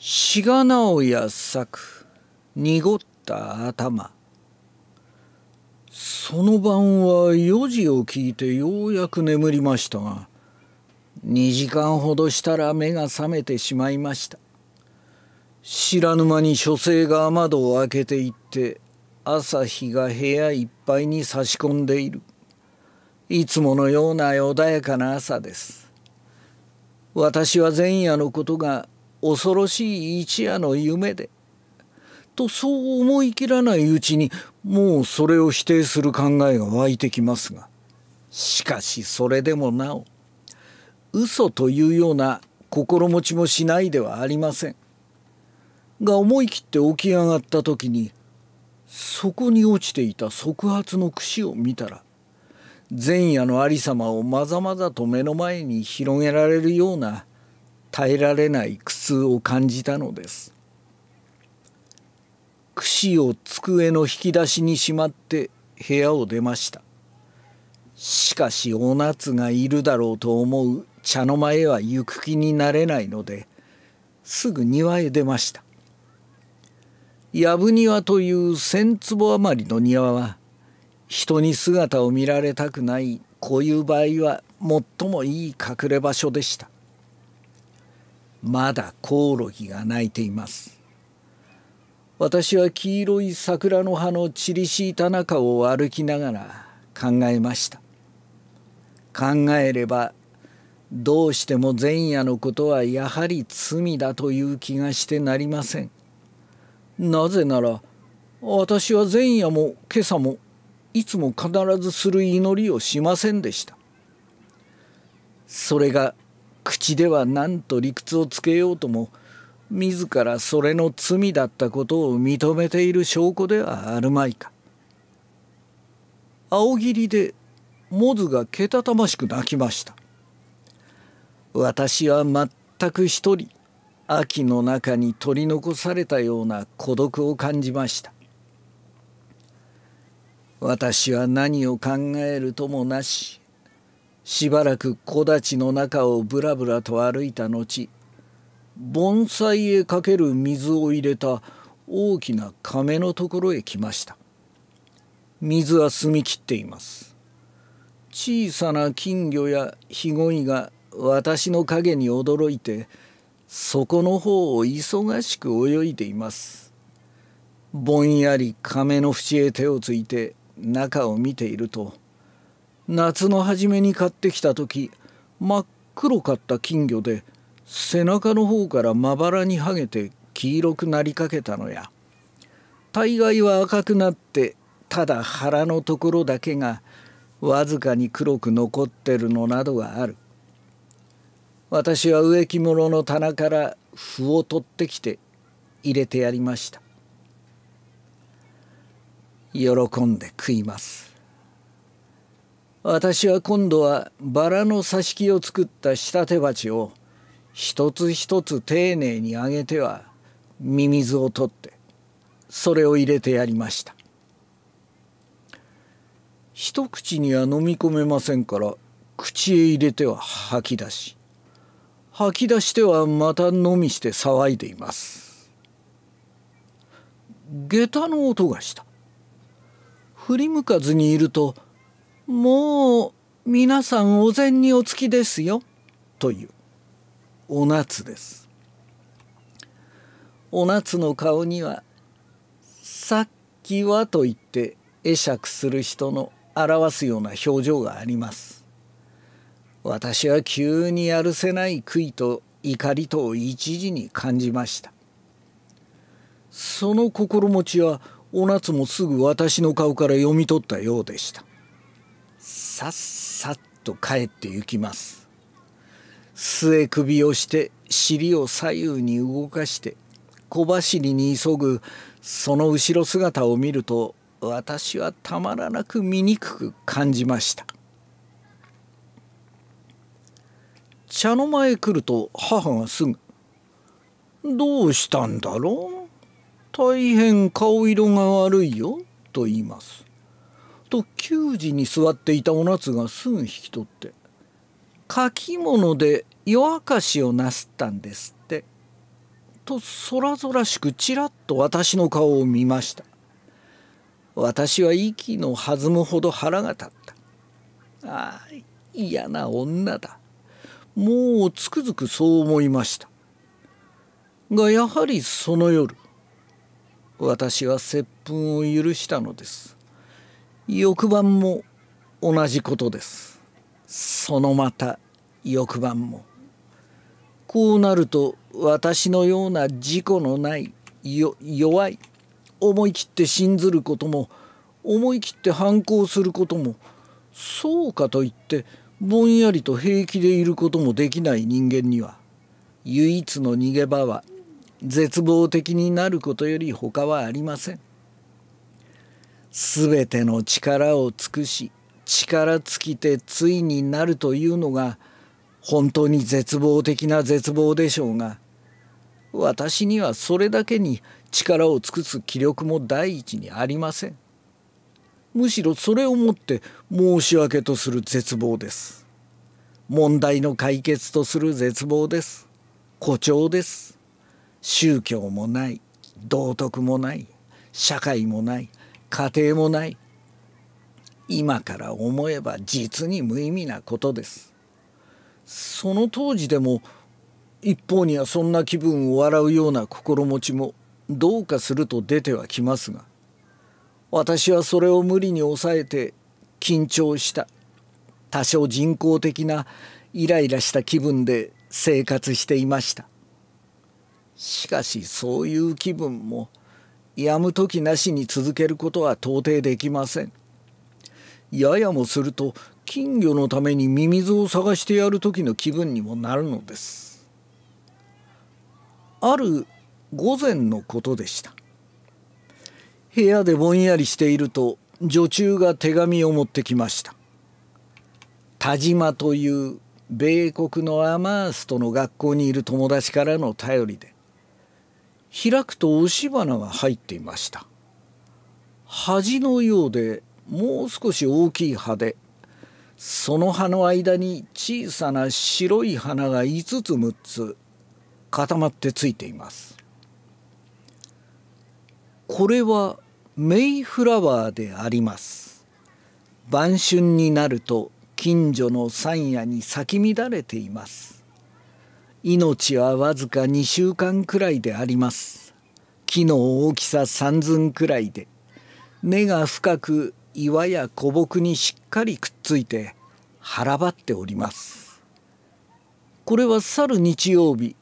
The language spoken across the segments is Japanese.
志が直哉作濁った頭その晩は4時を聞いてようやく眠りましたが2時間ほどしたら目が覚めてしまいました知らぬ間に書生が窓を開けていって朝日が部屋いっぱいに差し込んでいるいつものような穏やかな朝です私は前夜のことが恐ろしい一夜の夢で。とそう思い切らないうちにもうそれを否定する考えが湧いてきますがしかしそれでもなお嘘というような心持ちもしないではありませんが思い切って起き上がった時にそこに落ちていた即発の櫛を見たら前夜の有様をまざまざと目の前に広げられるような耐えられない苦痛を感じたのです櫛を机の引き出しにしまって部屋を出ましたしかしお夏がいるだろうと思う茶の間へは行く気になれないのですぐ庭へ出ました藪庭という千坪余りの庭は人に姿を見られたくないこういう場合は最もいい隠れ場所でしたまだコオロギが鳴いています私は黄色い桜の葉の散り敷いた中を歩きながら考えました考えればどうしても前夜のことはやはり罪だという気がしてなりませんなぜなら私は前夜も今朝もいつも必ずする祈りをしませんでしたそれが口では何と理屈をつけようとも自らそれの罪だったことを認めている証拠ではあるまいか。青霧でモズがけたたましく泣きました。私は全く一人秋の中に取り残されたような孤独を感じました。私は何を考えるともなししばらく木立の中をぶらぶらと歩いた後盆栽へかける水を入れた大きな亀のところへ来ました水は澄み切っています小さな金魚やヒゴイが私の影に驚いて底の方を忙しく泳いでいますぼんやり亀の縁へ手をついて中を見ていると「夏の初めに買ってきた時真っ黒かった金魚で背中の方からまばらにはげて黄色くなりかけたのや大概は赤くなってただ腹のところだけがわずかに黒く残ってるのなどがある私は植木物の棚から符を取ってきて入れてやりました喜んで食います私は今度はバラの挿し木を作った仕立て鉢を一つ一つ丁寧に上げてはミミズを取ってそれを入れてやりました一口には飲み込めませんから口へ入れては吐き出し吐き出してはまた飲みして騒いでいます下駄の音がした振り向かずにいるともう皆さんお膳におつきですよ」というお夏です。お夏の顔には「さっきは」と言って会釈する人の表すような表情があります。私は急にやるせない悔いと怒りとを一時に感じました。その心持ちはお夏もすぐ私の顔から読み取ったようでした。さっさっと帰って行きます末首をして尻を左右に動かして小走りに急ぐその後ろ姿を見ると私はたまらなく醜く感じました茶の間へ来ると母がすぐ「どうしたんだろう大変顔色が悪いよ」と言いますと給仕に座っていたお夏がすぐ引き取って書き物で夜明かしをなすったんですってとそらぞらしくちらっと私の顔を見ました私は息の弾むほど腹が立ったああ嫌な女だもうつくづくそう思いましたがやはりその夜私は接吻を許したのです翌晩も同じことですそのまた翌晩もこうなると私のような事故のない弱い思い切って信ずることも思い切って反抗することもそうかといってぼんやりと平気でいることもできない人間には唯一の逃げ場は絶望的になることより他はありません。すべての力を尽くし力尽きてついになるというのが本当に絶望的な絶望でしょうが私にはそれだけに力を尽くす気力も第一にありませんむしろそれをもって申し訳とする絶望です問題の解決とする絶望です誇張です宗教もない道徳もない社会もない家庭もない今から思えば実に無意味なことですその当時でも一方にはそんな気分を笑うような心持ちもどうかすると出てはきますが私はそれを無理に抑えて緊張した多少人工的なイライラした気分で生活していましたしかしそういう気分もやむ時なしに続けることは到底できません。ややもすると金魚のためにミミズを探してやる時の気分にもなるのです。ある午前のことでした。部屋でぼんやりしていると女中が手紙を持ってきました。田島という米国のアマーストの学校にいる友達からの頼りで開くと押し花が入っていました端のようでもう少し大きい葉でその葉の間に小さな白い花が5つ6つ固まってついていますこれはメイフラワーであります晩春になると近所の山野に咲き乱れています命はわずか2週間くらいであります木の大きさ3寸くらいで根が深く岩や古木にしっかりくっついて腹ばっておりますこれは去る日曜日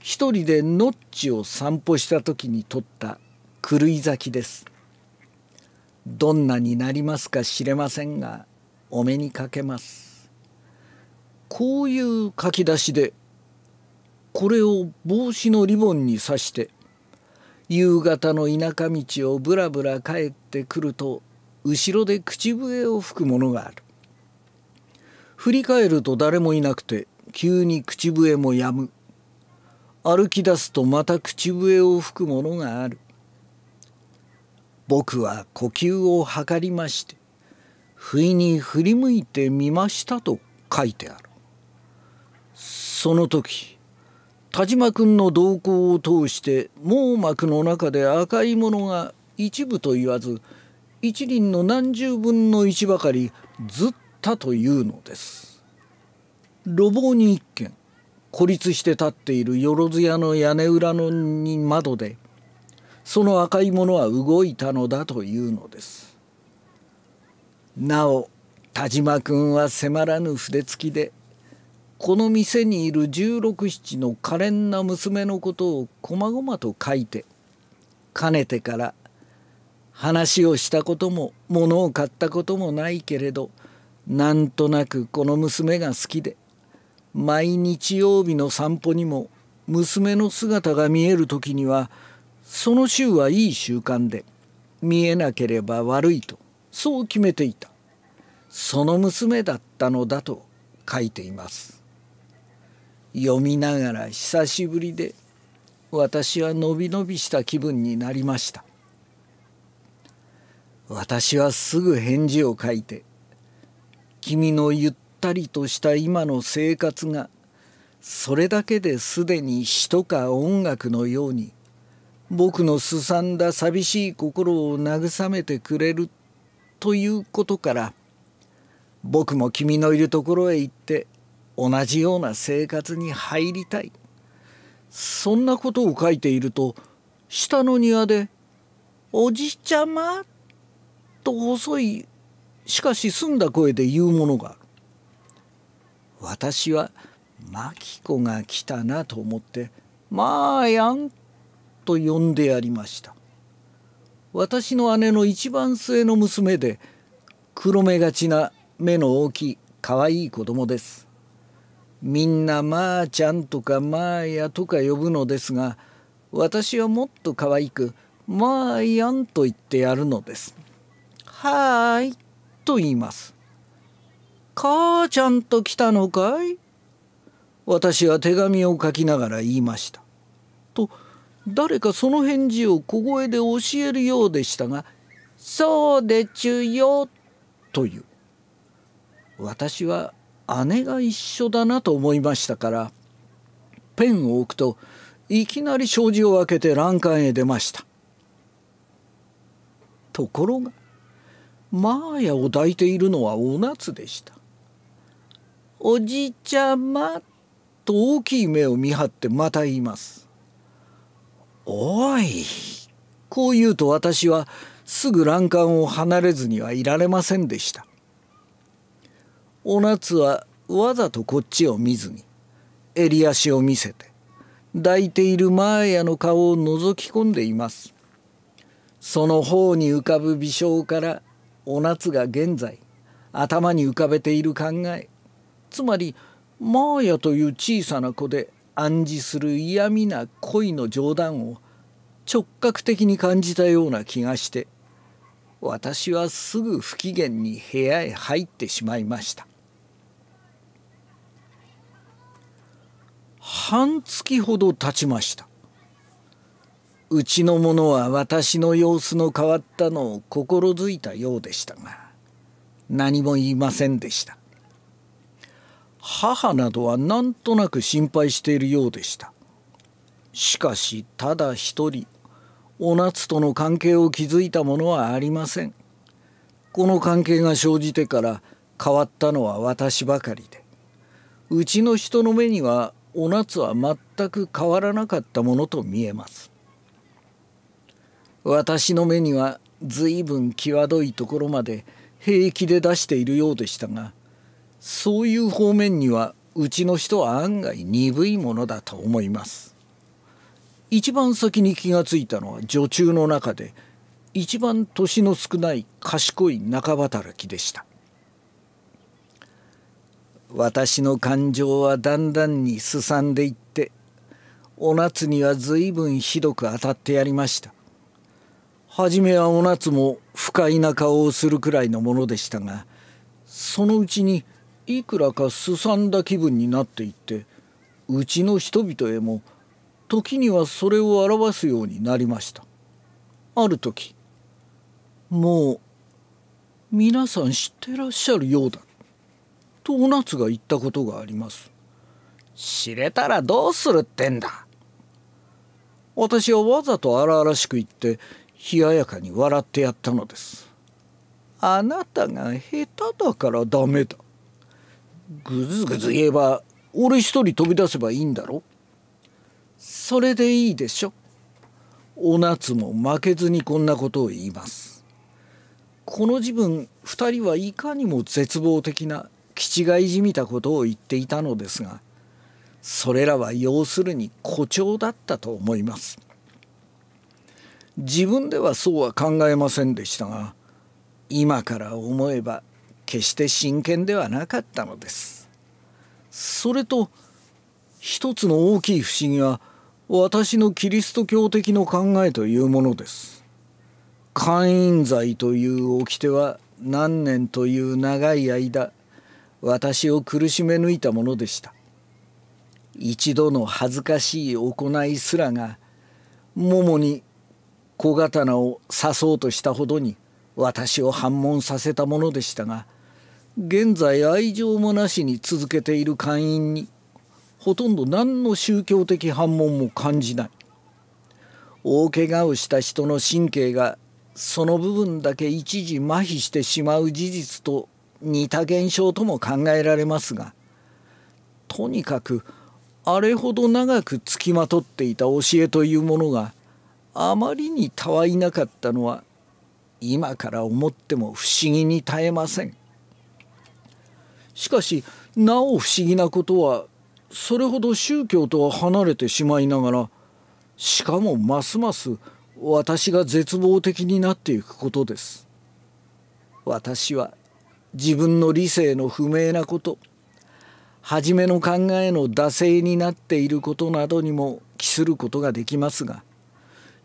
一人でノッチを散歩した時に撮った狂い咲きですどんなになりますか知れませんがお目にかけますこういう書き出しでこれを帽子のリボンに刺して夕方の田舎道をぶらぶら帰ってくると後ろで口笛を吹くものがある振り返ると誰もいなくて急に口笛もやむ歩き出すとまた口笛を吹くものがある僕は呼吸を測りまして不意に振り向いてみましたと書いてあるその時田島君の動向を通して網膜の中で赤いものが一部と言わず一輪の何十分の一ばかりずったというのです。路傍に一軒孤立して立っているよろず屋の屋根裏の窓でその赤いものは動いたのだというのです。なお田島君は迫らぬ筆つきでこの店にいる十六七の可憐な娘のことをこまごまと書いてかねてから話をしたことも物を買ったこともないけれどなんとなくこの娘が好きで毎日曜日の散歩にも娘の姿が見える時にはその週はいい習慣で見えなければ悪いとそう決めていたその娘だったのだと書いています。読みながら久しぶりで私はのびのびした気分になりました私はすぐ返事を書いて君のゆったりとした今の生活がそれだけですでに詩とか音楽のように僕のすさんだ寂しい心を慰めてくれるということから僕も君のいるところへ行って同じような生活に入りたいそんなことを書いていると下の庭で「おじちゃま」と細いしかし澄んだ声で言うものが私は紀子が来たなと思って「まあやん」と呼んでやりました私の姉の一番末の娘で黒目がちな目の大きいかわいい子供ですみんな「まあちゃん」とか「まあや」とか呼ぶのですが私はもっと可愛く「まあやん」と言ってやるのです。はーいと言います。母ちゃんと来たのかい私は手紙を書きながら言いました。と誰かその返事を小声で教えるようでしたが「そうでちゅよ」という私は姉が一緒だなと思いましたからペンを置くといきなり障子を開けて欄干へ出ましたところがマーヤを抱いているのはお夏でした「おじちゃま」と大きい目を見張ってまた言います「おい」こう言うと私はすぐ欄干を離れずにはいられませんでした「お夏はわざとこっちを見ずに襟足を見せて抱いているマーヤの顔を覗き込んでいますその方に浮かぶ微笑からお夏が現在頭に浮かべている考えつまりマーヤという小さな子で暗示する嫌味な恋の冗談を直角的に感じたような気がして私はすぐ不機嫌に部屋へ入ってしまいました。半月ほど経ちましたうちの者は私の様子の変わったのを心づいたようでしたが何も言いませんでした母などはなんとなく心配しているようでしたしかしただ一人お夏との関係を築いたものはありませんこの関係が生じてから変わったのは私ばかりでうちの人の目にはお夏は全く変わらなかったものと見えます私の目には随分際どいところまで平気で出しているようでしたがそういう方面にはうちの人は案外鈍いものだと思います一番先に気がついたのは女中の中で一番年の少ない賢い中働きでした私の感情はだんだんにすさんでいってお夏には随分ひどく当たってやりました初めはお夏も不快な顔をするくらいのものでしたがそのうちにいくらかすさんだ気分になっていってうちの人々へも時にはそれを表すようになりましたある時もう皆さん知ってらっしゃるようだとお夏が言ったことがあります知れたらどうするってんだ私はわざと荒々しく言って冷ややかに笑ってやったのですあなたが下手だからダメだぐずぐず言えば俺一人飛び出せばいいんだろそれでいいでしょお夏も負けずにこんなことを言いますこの時分2人はいかにも絶望的な気違いじみたことを言っていたのですがそれらは要するに誇張だったと思います。自分ではそうは考えませんでしたが今から思えば決して真剣ではなかったのです。それと一つの大きい不思議は私のキリスト教的の考えというものです。会員罪という掟は何年という長い間私を苦しめ抜いたものでした一度の恥ずかしい行いすらが桃に小刀を刺そうとしたほどに私を反問させたものでしたが現在愛情もなしに続けている会員にほとんど何の宗教的反問も感じない大けがをした人の神経がその部分だけ一時麻痺してしまう事実と似た現象とも考えられますがとにかくあれほど長くつきまとっていた教えというものがあまりにたわいなかったのは今から思っても不思議に絶えません。しかしなお不思議なことはそれほど宗教とは離れてしまいながらしかもますます私が絶望的になっていくことです。私は自分の理性の不明なこと初めの考えの惰性になっていることなどにも帰することができますが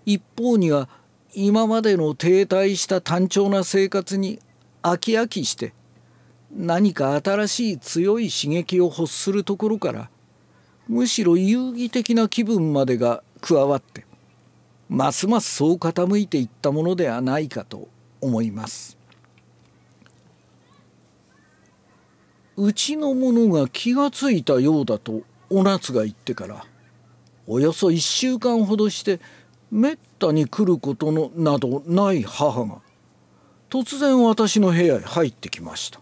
一方には今までの停滞した単調な生活に飽き飽きして何か新しい強い刺激を欲するところからむしろ遊戯的な気分までが加わってますますそう傾いていったものではないかと思います。うちの者が気がついたようだとお夏が言ってからおよそ1週間ほどしてめったに来ることのなどない母が突然私の部屋へ入ってきました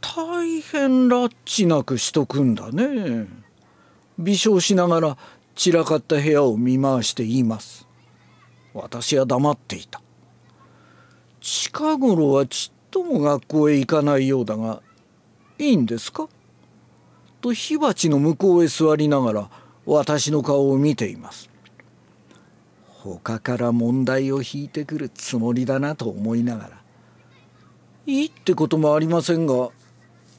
大変ラッチなくしとくんだね微笑しながら散らかった部屋を見回して言います私は黙っていた近頃はちっとも学校へ行かないようだがいいんですかと火鉢の向こうへ座りながら私の顔を見ています。他から問題を引いてくるつもりだなと思いながらいいってこともありませんが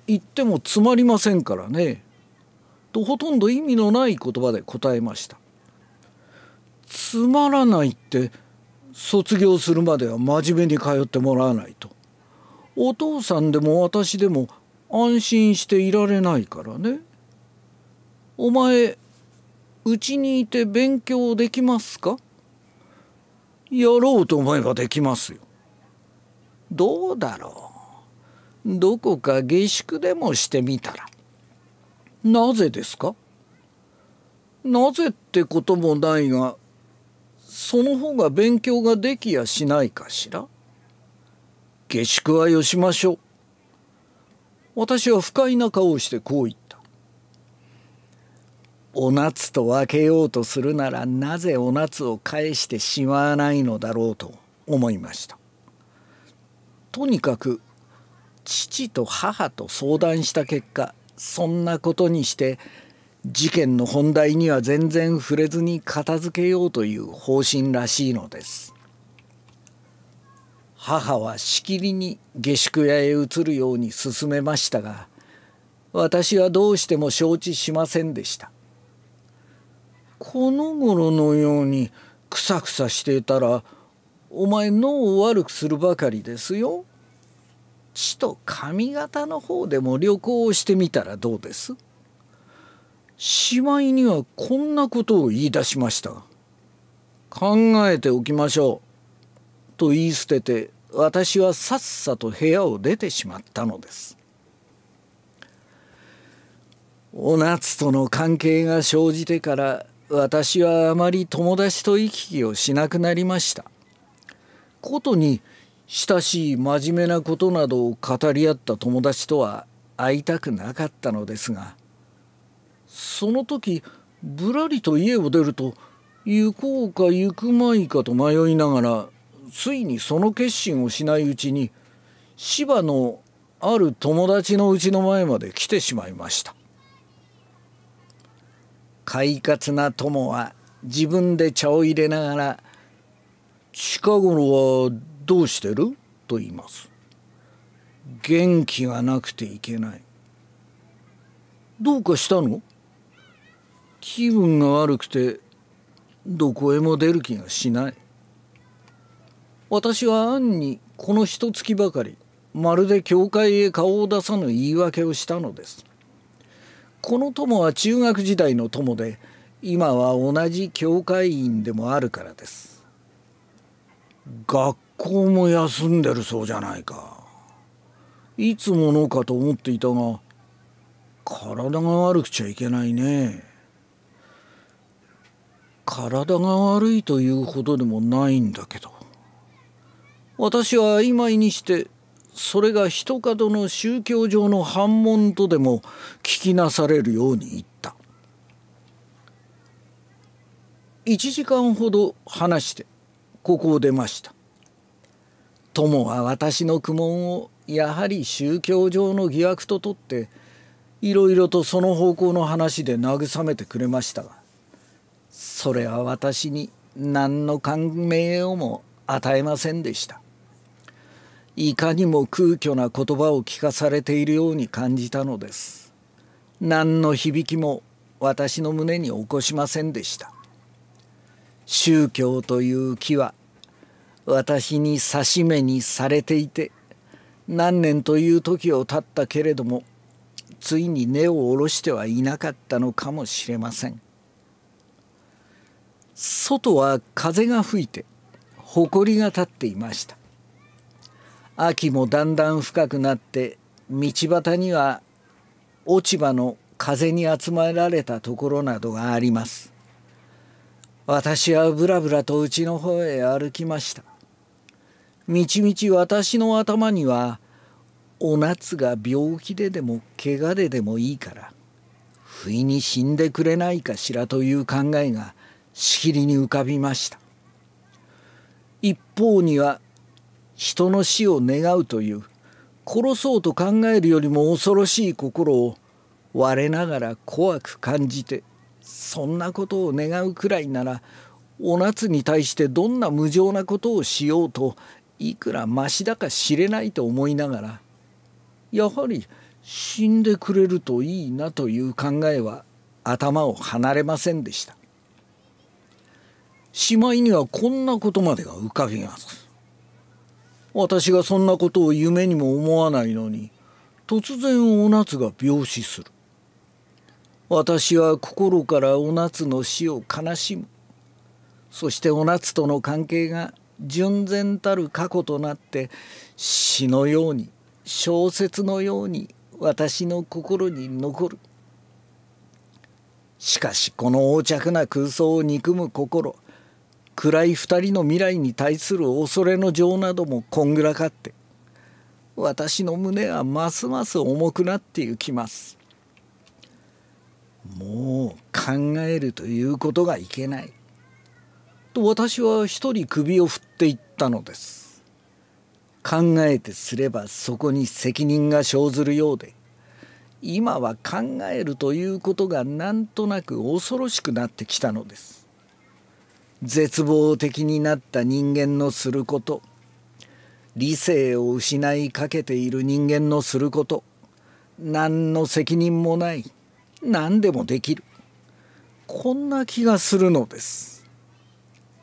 言ってもつまりませんからねとほとんど意味のない言葉で答えましたつまらないって卒業するまでは真面目に通ってもらわないとお父さんでも私でも安心していられないからね。お前うちにいて勉強できますかやろうと思えばできますよ。どうだろうどこか下宿でもしてみたら。なぜですかなぜってこともないがその方が勉強ができやしないかしら下宿はよしましょう。私は不快な顔をしてこう言った。お夏と分けようとするならなぜお夏を返してしまわないのだろうと思いました。とにかく父と母と相談した結果そんなことにして事件の本題には全然触れずに片付けようという方針らしいのです。母はしきりに下宿屋へ移るように勧めましたが私はどうしても承知しませんでしたこの頃のようにくさくさしていたらお前脳を悪くするばかりですよちと上方の方でも旅行をしてみたらどうですしまいにはこんなことを言い出しました考えておきましょうと言い捨てて私はさっさと部屋を出てしまったのですお夏との関係が生じてから私はあまり友達と行き来をしなくなりましたことに親しい真面目なことなどを語り合った友達とは会いたくなかったのですがその時ぶらりと家を出ると行こうか行くまいかと迷いながらついにその決心をしないうちに芝のある友達のうちの前まで来てしまいました快活な友は自分で茶を入れながら「近頃はどうしてる?」と言います「元気がなくていけない」「どうかしたの?」気分が悪くてどこへも出る気がしない私は暗にこの一月ばかりまるで教会へ顔を出さぬ言い訳をしたのですこの友は中学時代の友で今は同じ教会員でもあるからです学校も休んでるそうじゃないかいつものかと思っていたが体が悪くちゃいけないね体が悪いというほどでもないんだけど私は曖昧にしてそれが一角の宗教上の反問とでも聞きなされるように言った1時間ほど話してここを出ました友は私の苦悶をやはり宗教上の疑惑ととっていろいろとその方向の話で慰めてくれましたがそれは私に何の感銘をも与えませんでした。いかにも空虚な言葉を聞かされているように感じたのです何の響きも私の胸に起こしませんでした宗教という木は私に指し目にされていて何年という時を経ったけれどもついに根を下ろしてはいなかったのかもしれません外は風が吹いて埃が立っていました秋もだんだん深くなって道端には落ち葉の風に集められたところなどがあります。私はぶらぶらとうちの方へ歩きました。みちみち私の頭にはお夏が病気ででも怪我ででもいいから不意に死んでくれないかしらという考えがしきりに浮かびました。一方には人の死を願うという殺そうと考えるよりも恐ろしい心を我ながら怖く感じてそんなことを願うくらいならお夏に対してどんな無情なことをしようといくらましだか知れないと思いながらやはり死んでくれるといいなという考えは頭を離れませんでしたしまいにはこんなことまでが浮かびます私がそんなことを夢にも思わないのに突然お夏が病死する私は心からお夏の死を悲しむそしてお夏との関係が純然たる過去となって詩のように小説のように私の心に残るしかしこの横着な空想を憎む心暗い二人の未来に対する恐れの情などもこんぐらかって私の胸はますます重くなってゆきますもう考えるということがいけないと私は一人首を振っていったのです考えてすればそこに責任が生ずるようで今は考えるということがなんとなく恐ろしくなってきたのです絶望的になった人間のすること理性を失いかけている人間のすること何の責任もない何でもできるこんな気がするのです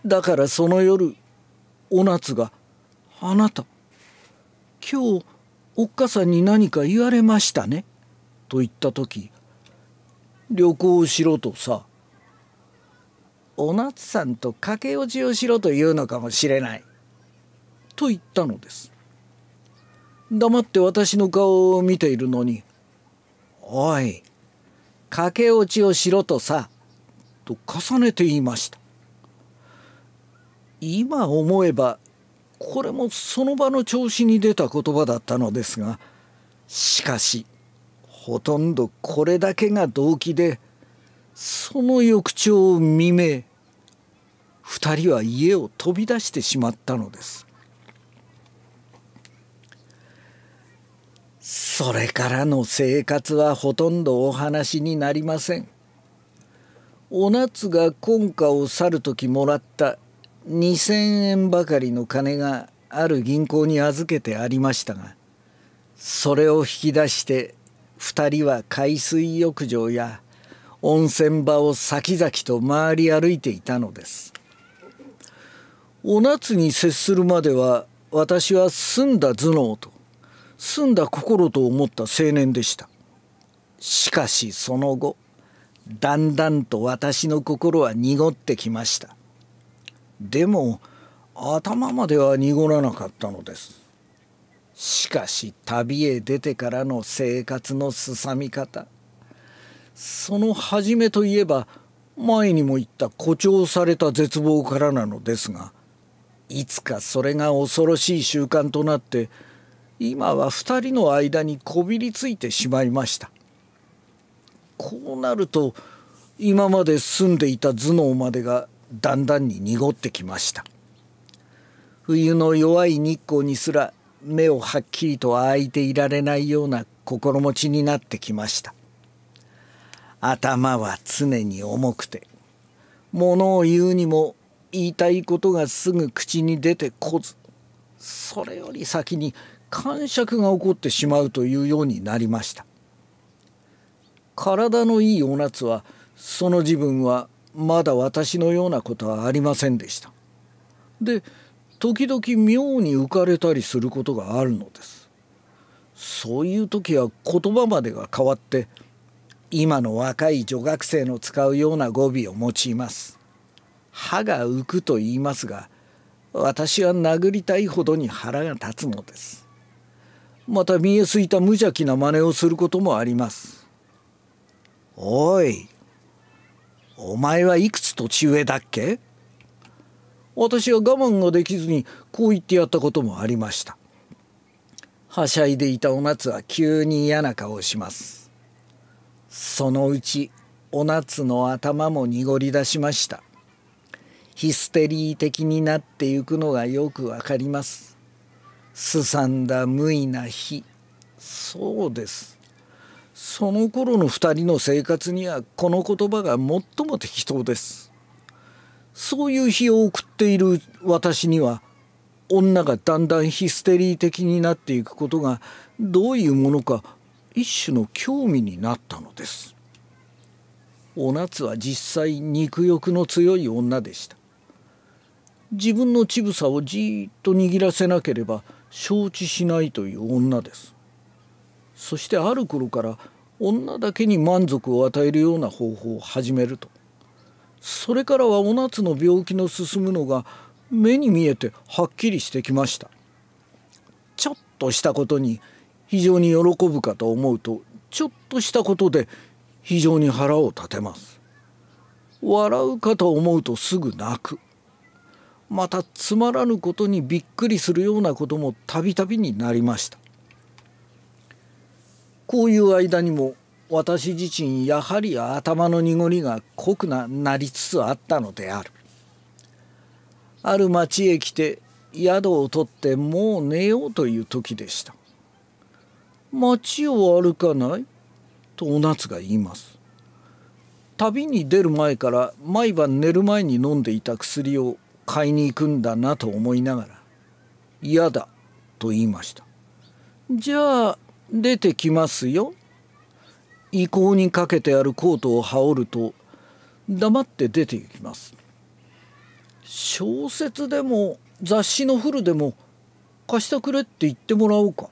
だからその夜お夏が「あなた今日おっかさんに何か言われましたね」と言った時「旅行しろとさ」お夏さんと駆け落ちをしろというのかもしれない。と言ったのです。黙って私の顔を見ているのに「おい駆け落ちをしろとさ」と重ねて言いました。今思えばこれもその場の調子に出た言葉だったのですがしかしほとんどこれだけが動機でその翌朝未明2人は家を飛び出してしまったのですそれからの生活はほとんどお話になりませんお夏が今夏を去る時もらった2,000円ばかりの金がある銀行に預けてありましたがそれを引き出して2人は海水浴場や温泉場を先々と回り歩いていたのですお夏に接するまでは私は澄んだ頭脳と澄んだ心と思った青年でしたしかしその後だんだんと私の心は濁ってきましたでも頭までは濁らなかったのですしかし旅へ出てからの生活のすさみ方その初めといえば前にも言った誇張された絶望からなのですがいつかそれが恐ろしい習慣となって今は二人の間にこびりついてしまいましたこうなると今まで住んでいた頭脳までがだんだんに濁ってきました冬の弱い日光にすら目をはっきりと開いていられないような心持ちになってきました頭は常に重くて物を言うにも言いたいことがすぐ口に出てこずそれより先に感触が起こってしまうというようになりました体のいいお夏はその自分はまだ私のようなことはありませんでしたで時々妙に浮かれたりすることがあるのですそういう時は言葉までが変わって「今の若い女学生の使うような語尾を用います歯が浮くと言いますが私は殴りたいほどに腹が立つのですまた見えすいた無邪気な真似をすることもありますおいお前はいくつ年上だっけ私は我慢ができずにこう言ってやったこともありましたはしゃいでいたお夏は急に嫌な顔をしますそのうちお夏の頭も濁り出しましたヒステリー的になってゆくのがよくわかりますすさんだ無意な日そうですその頃の2人の生活にはこの言葉が最も適当ですそういう日を送っている私には女がだんだんヒステリー的になっていくことがどういうものか一種の興味になったのですお夏は実際肉欲の強い女でした自分の乳房をじっと握らせなければ承知しないという女ですそしてある頃から女だけに満足を与えるような方法を始めるとそれからはお夏の病気の進むのが目に見えてはっきりしてきましたちょっとしたことに非常に喜ぶかと思うとちょっとしたことで非常に腹を立てます笑うかと思うとすぐ泣くまたつまらぬことにびっくりするようなこともたびたびになりましたこういう間にも私自身やはり頭の濁りが濃くななりつつあったのであるある町へ来て宿を取ってもう寝ようという時でした町を歩かないとお夏が言います旅に出る前から毎晩寝る前に飲んでいた薬を買いに行くんだなと思いながら嫌だと言いましたじゃあ出てきますよ意向にかけてあるコートを羽織ると黙って出て行きます小説でも雑誌のフルでも貸してくれって言ってもらおうか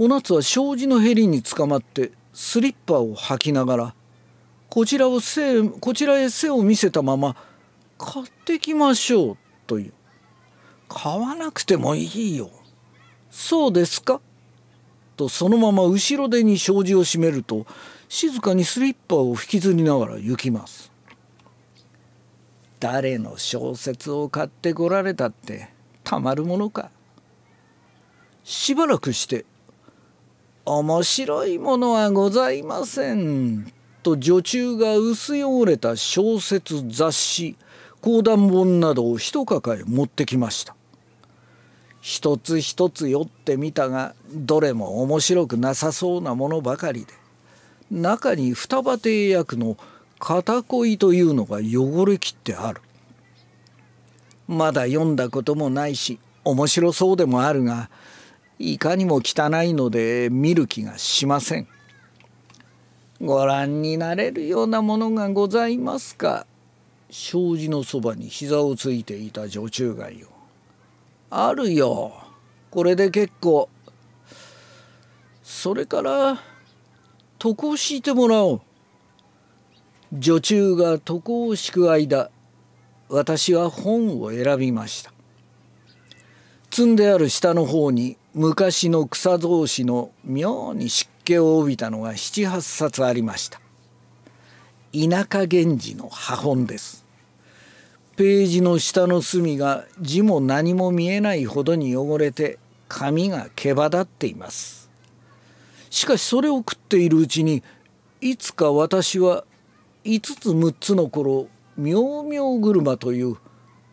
お夏は障子のへりにつかまってスリッパを履きながらこちらをこちらへ背を見せたまま「買ってきましょう」という「買わなくてもいいよ」「そうですか」とそのまま後ろ手に障子を閉めると静かにスリッパを引きずりながら行きます。誰の小説を買ってこられたってたまるものか。しばらくして面白いものはございません」と女中が薄汚れた小説雑誌講談本などを一抱え持ってきました一つ一つ酔ってみたがどれも面白くなさそうなものばかりで中に双葉邸役の片恋というのが汚れきってあるまだ読んだこともないし面白そうでもあるがいかにも汚いので見る気がしません。ご覧になれるようなものがございますか。障子のそばに膝をついていた女中街よ。あるよ。これで結構。それから、床を敷いてもらおう。女中が床を敷く間、私は本を選びました。積んである下の方に昔の草草子の妙に湿気を帯びたのが78冊ありました田舎源氏の破本ですページの下の隅が字も何も見えないほどに汚れて紙が毛羽立っていますしかしそれを食っているうちにいつか私は5つ6つの頃「妙妙車」という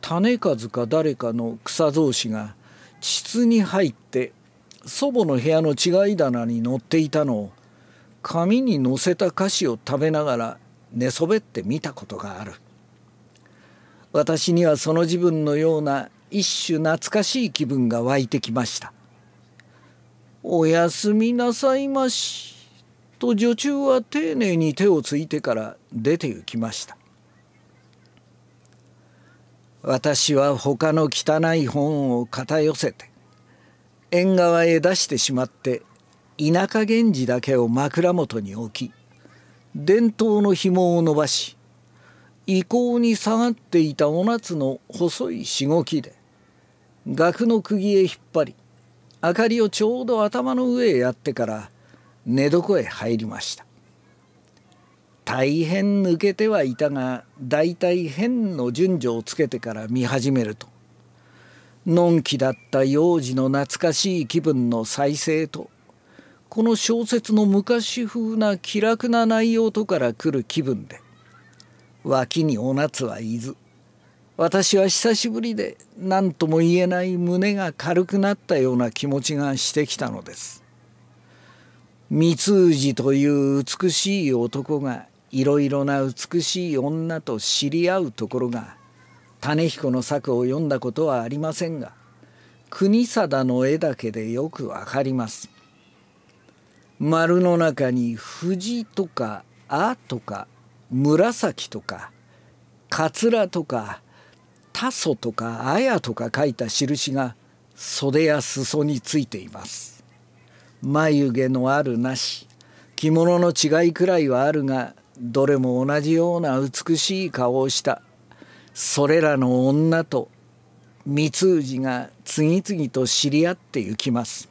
種数か誰かの草草子が筒に入って祖母の部屋の違い棚に載っていたのを紙に載せた菓子を食べながら寝そべって見たことがある私にはその自分のような一種懐かしい気分が湧いてきました「おやすみなさいまし」と女中は丁寧に手をついてから出て行きました私は他の汚い本を片寄せて縁側へ出してしまって田舎源氏だけを枕元に置き伝統の紐を伸ばし意向に下がっていたお夏の細いしごきで額の釘へ引っ張り明かりをちょうど頭の上へやってから寝床へ入りました。大変抜けてはいたが大体変の順序をつけてから見始めるとのんきだった幼児の懐かしい気分の再生とこの小説の昔風な気楽な内容とから来る気分で脇にお夏はいず私は久しぶりで何とも言えない胸が軽くなったような気持ちがしてきたのです。三通じという美しい男がいろいろな美しい女と知り合うところが種彦の作を読んだことはありませんが国定の絵だけでよくわかります。丸の中に藤とかあとか紫とかかつらとかタソとかあやとか書いた印が袖や裾についています。眉毛のあるなし着物の違いくらいはあるがどれも同じような美しい顔をしたそれらの女と三じが次々と知り合ってゆきます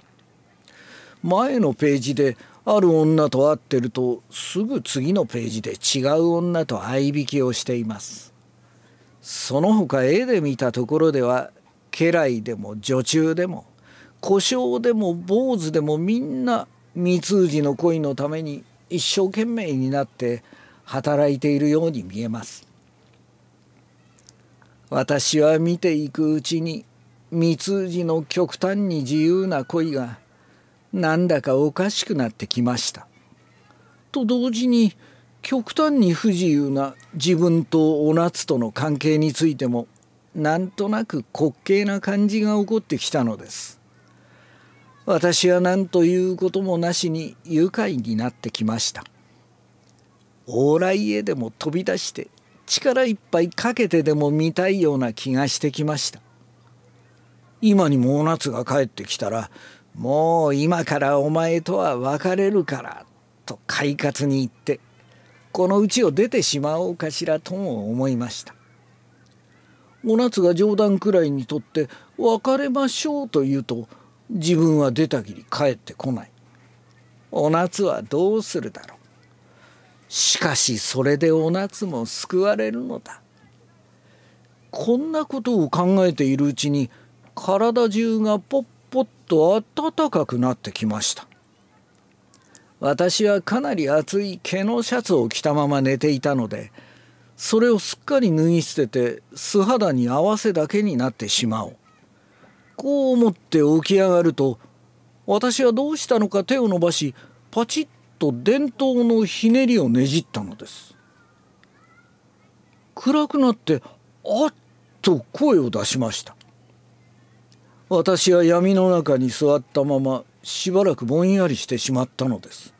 前のページである女と会ってるとすぐ次のページで違う女と相引きをしていますその他絵で見たところでは家来でも女中でも故障でも坊主でもみんな三じの恋のために一生懸命になって働いているように見えます私は見ていくうちに三通の極端に自由な恋がなんだかおかしくなってきましたと同時に極端に不自由な自分とお夏との関係についてもなんとなく滑稽な感じが起こってきたのです私は何ということもなしに愉快になってきました往来へでも飛び出して力いっぱいかけてでも見たいような気がしてきました今にもお夏が帰ってきたらもう今からお前とは別れるからと快活に言ってこのうちを出てしまおうかしらとも思いましたお夏が冗談くらいにとって別れましょうと言うと自分は出たきり帰ってこないお夏はどうするだろうしかしそれでお夏も救われるのだこんなことを考えているうちに体中がポッポッと暖かくなってきました私はかなり厚い毛のシャツを着たまま寝ていたのでそれをすっかり脱ぎ捨てて素肌に合わせだけになってしまおうこう思って起き上がると私はどうしたのか手を伸ばしパチッと電灯のひねりをねじったのです暗くなってあっと声を出しました私は闇の中に座ったまましばらくぼんやりしてしまったのです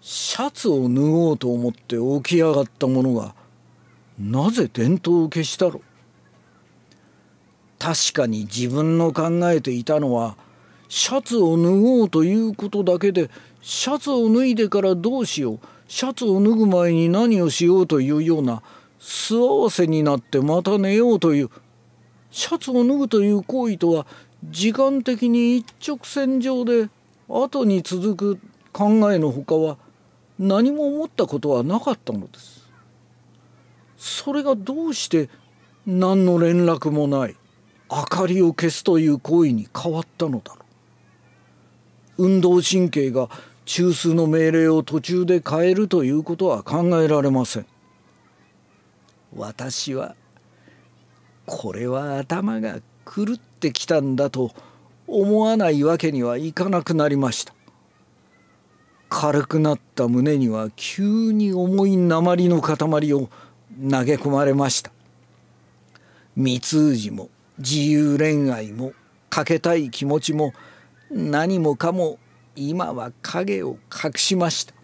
シャツを脱ごうと思って起き上がったものがなぜ電灯を消したろう確かに自分の考えていたのはシャツを脱ごうということだけでシャツを脱いでからどうしようシャツを脱ぐ前に何をしようというような素合わせになってまた寝ようというシャツを脱ぐという行為とは時間的に一直線上で後に続く考えのほかは何も思ったことはなかったのです。それがどうして何の連絡もない。明かりを消すという行為に変わったのだろう運動神経が中枢の命令を途中で変えるということは考えられません私はこれは頭が狂ってきたんだと思わないわけにはいかなくなりました軽くなった胸には急に重い鉛の塊を投げ込まれました三通も自由恋愛もかけたい気持ちも何もかも今は影を隠しました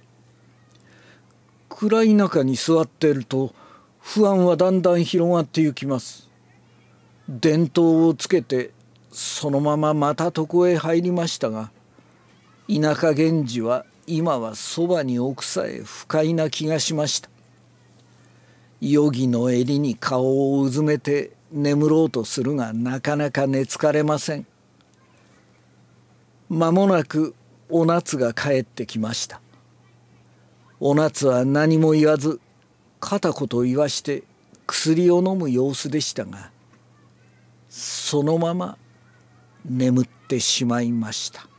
暗い中に座っていると不安はだんだん広がってゆきます電灯をつけてそのまままた床へ入りましたが田舎源氏は今はそばに置くさえ不快な気がしました余儀の襟に顔をうずめて眠ろうとするがなかなか寝つかれません間もなくお夏が帰ってきましたお夏は何も言わず片言言わして薬を飲む様子でしたがそのまま眠ってしまいました